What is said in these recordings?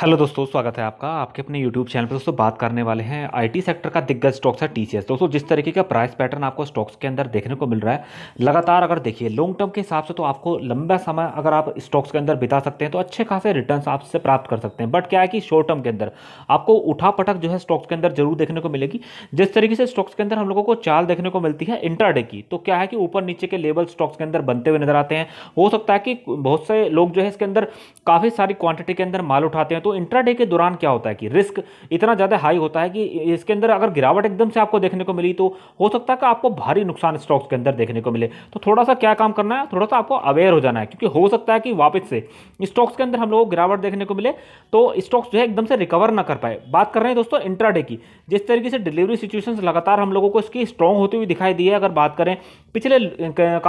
hello दोस्तों स्वागत है आपका आपके अपने यूट्यूब चैनल पर दोस्तों बात करने वाले हैं आईटी सेक्टर का दिग्गज स्टॉक्स है टीसीएस दोस्तों जिस तरीके का प्राइस पैटर्न आपको स्टॉक्स के अंदर देखने को मिल रहा है लगातार अगर देखिए लॉन्ग टर्म के हिसाब से तो आपको लंबा समय अगर आप स्टॉक्स के अंदर बिता सकते हैं तो अच्छे खासे रिटर्न आपसे प्राप्त कर सकते हैं बट क्या है कि शॉर्ट टर्म के अंदर आपको उठा पटक जो है स्टॉक्स के अंदर जरूर देखने को मिलेगी जिस तरीके से स्टॉक्स के अंदर हम लोगों को चाल देखने को मिलती है इंटरडे की तो क्या है कि ऊपर नीचे के लेवल स्टॉक्स के अंदर बनते हुए नजर आते हैं हो सकता है कि बहुत से लोग जो है इसके अंदर काफ़ी सारी क्वांटिटी के अंदर माल उठाते हैं तो तो इंट्राडे के दौरान क्या होता है कि रिस्क इतना ज़्यादा हाई होता है कि इसके अंदर अगर गिरावट एकदम से आपको देखने को मिली तो हो सकता है कि आपको भारी नुकसान स्टॉक्स के अंदर देखने को मिले तो थोड़ा सा क्या काम करना है थोड़ा सा आपको अवेयर हो जाना है क्योंकि हो सकता है कि वापस से स्टॉक्स के अंदर हम लोगों को गिरावट देखने को मिले तो स्टॉक्स जो है एकदम से रिकवर ना कर पाए बात कर रहे हैं दोस्तों इंट्राडे की जिस तरीके से डिलीवरी सिचुएशन लगातार हम लोगों को इसकी स्ट्रॉन्ग होती हुई दिखाई दी है अगर बात करें पिछले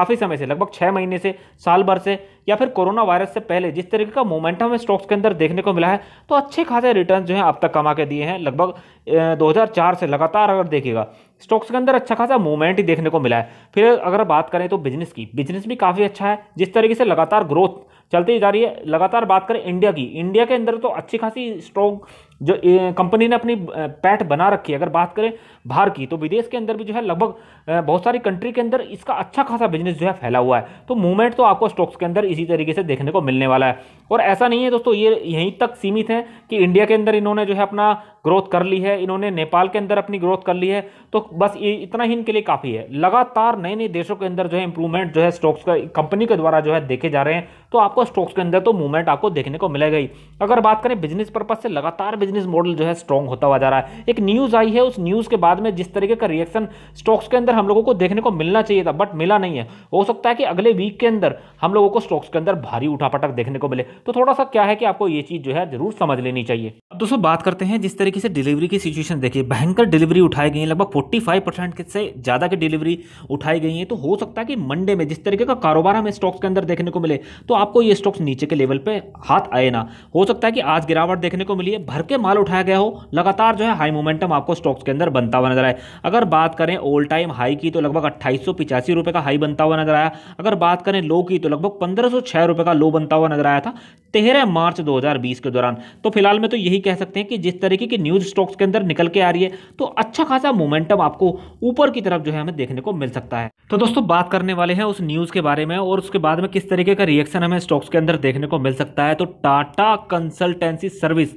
काफ़ी समय से लगभग छः महीने से साल भर से या फिर कोरोना वायरस से पहले जिस तरीके का मोमेंटम हमें स्टॉक्स के अंदर देखने को मिला है तो अच्छे खासे रिटर्न जो है अब तक कमा के दिए हैं लगभग 2004 से लगातार अगर देखिएगा स्टॉक्स के अंदर अच्छा खासा मूवमेंट ही देखने को मिला है फिर अगर बात करें तो बिजनेस की बिजनेस भी काफ़ी अच्छा है जिस तरीके से लगातार ग्रोथ चलती जा रही है लगातार बात करें इंडिया की इंडिया के अंदर तो अच्छी खासी स्ट्रॉन्ग जो कंपनी ने अपनी पैठ बना रखी है अगर बात करें बाहर की तो विदेश के अंदर भी जो है लगभग बहुत सारी कंट्री के अंदर इसका अच्छा खासा बिजनेस जो है फैला हुआ है तो मूवमेंट तो आपको स्टॉक्स के अंदर इसी तरीके से देखने को मिलने वाला है और ऐसा नहीं है दोस्तों ये यहीं तक सीमित है कि इंडिया के अंदर इन्होंने जो है अपना ग्रोथ कर ली है इन्होंने नेपाल के अंदर अपनी ग्रोथ कर ली है तो बस ये इतना ही इनके लिए काफ़ी है लगातार नए नए देशों के अंदर जो है इंप्रूवमेंट जो है स्टॉक्स का कंपनी के द्वारा जो है देखे जा रहे हैं तो आपको स्टॉक्स के अंदर तो मूवमेंट आपको देखने को मिलेगा ही अगर बात करें बिजनेस पर्पज से लगातार बिजनेस मॉडल जो है स्ट्रॉन्ग होता हुआ जा रहा है एक न्यूज़ आई है उस न्यूज़ के बाद में जिस तरीके का रिएक्शन स्टॉक्स के अंदर हम लोगों को देखने को मिलना चाहिए था बट मिला नहीं है हो सकता है कि अगले वीक के अंदर हम लोगों को स्टॉक्स के अंदर भारी उठापटक देखने को मिले तो थोड़ा सा क्या है कि आपको ये चीज़ जो है जरूर समझ लेनी चाहिए दोस्तों बात करते हैं जिस तरीके तरीके से डिलीवरी की सिचुएशन देखिए भयंकर डिलीवरी उठाई गई है लगभग 45 परसेंट से ज़्यादा की डिलीवरी उठाई गई है तो हो सकता है कि मंडे में जिस तरीके का कारोबार हमें स्टॉक्स के अंदर देखने को मिले तो आपको ये स्टॉक्स नीचे के लेवल पर हाथ आए ना हो सकता है कि आज गिरावट देखने को मिली है भर के माल उठाया गया हो लगातार जो है हाई मोमेंटम आपको स्टॉक्स के अंदर बनता हुआ नजर आए अगर बात करें ओल्ड टाइम हाई की तो लगभग अट्ठाईस रुपए का हाई बनता हुआ नजर आया अगर बात करें लो तो की तो लगभग पंद्रह रुपए का लो बनता हुआ नजर आया था तेरह मार्च दो के दौरान तो फिलहाल में तो यही कह सकते हैं कि जिस तरीके की न्यूज स्टॉक्स के अंदर निकल के आ रही है तो अच्छा खासा मोमेंटम आपको ऊपर की तरफ जो है हमें देखने को मिल सकता है तो दोस्तों बात करने वाले हैं उस न्यूज के बारे में और उसके बाद में किस तरीके का रिएक्शन हमें स्टॉक्स के अंदर देखने को मिल सकता है तो टाटा कंसल्टेंसी सर्विस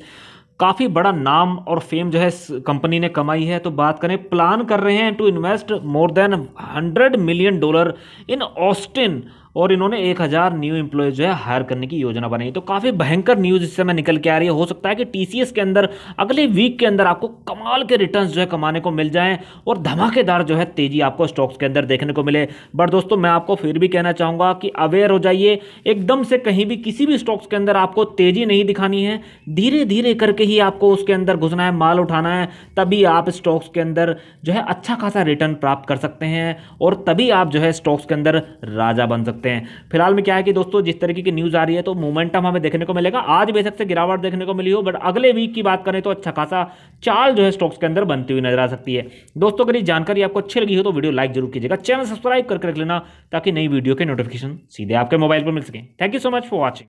काफ़ी बड़ा नाम और फेम जो है इस कंपनी ने कमाई है तो बात करें प्लान कर रहे हैं to invest more than hundred million dollar in Austin और इन्होंने एक हज़ार न्यू एम्प्लॉय जो है हायर करने की योजना बनाई तो काफ़ी भयंकर न्यूज़ इस समय निकल के आ रही है हो सकता है कि टी के अंदर अगले वीक के अंदर आपको कमाल के रिटर्न जो है कमाने को मिल जाएँ और धमाकेदार जो है तेज़ी आपको स्टॉक्स के अंदर देखने को मिले बट दोस्तों मैं आपको फिर भी कहना चाहूँगा कि अवेयर हो जाइए एकदम से कहीं भी किसी भी स्टॉक्स के अंदर आपको तेज़ी नहीं दिखानी है धीरे धीरे करके ही आपको उसके अंदर घुसना है माल उठाना है तभी आप स्टॉक्स के अंदर जो है अच्छा खासा रिटर्न प्राप्त कर सकते हैं और तभी आप जो है स्टॉक्स के अंदर राजा बन सकते सकते हैं फिलहाल में क्या है कि दोस्तों जिस तरीके की न्यूज़ आ रही है तो मोमेंटम हमें देखने को मिलेगा आज बेशक से गिरावट देखने को मिली हो बट अगले वीक की बात करें तो अच्छा खासा चाल जो है स्टॉक्स के अंदर बनती हुई नजर आ सकती है दोस्तों अगर ये जानकारी आपको अच्छी लगी हो तो वीडियो लाइक जरूर कीजिएगा चैनल सब्सक्राइब करके रख लेना ताकि नई वीडियो के नोटिफिकेशन सीधे आपके मोबाइल पर मिल सके thank you so much for watching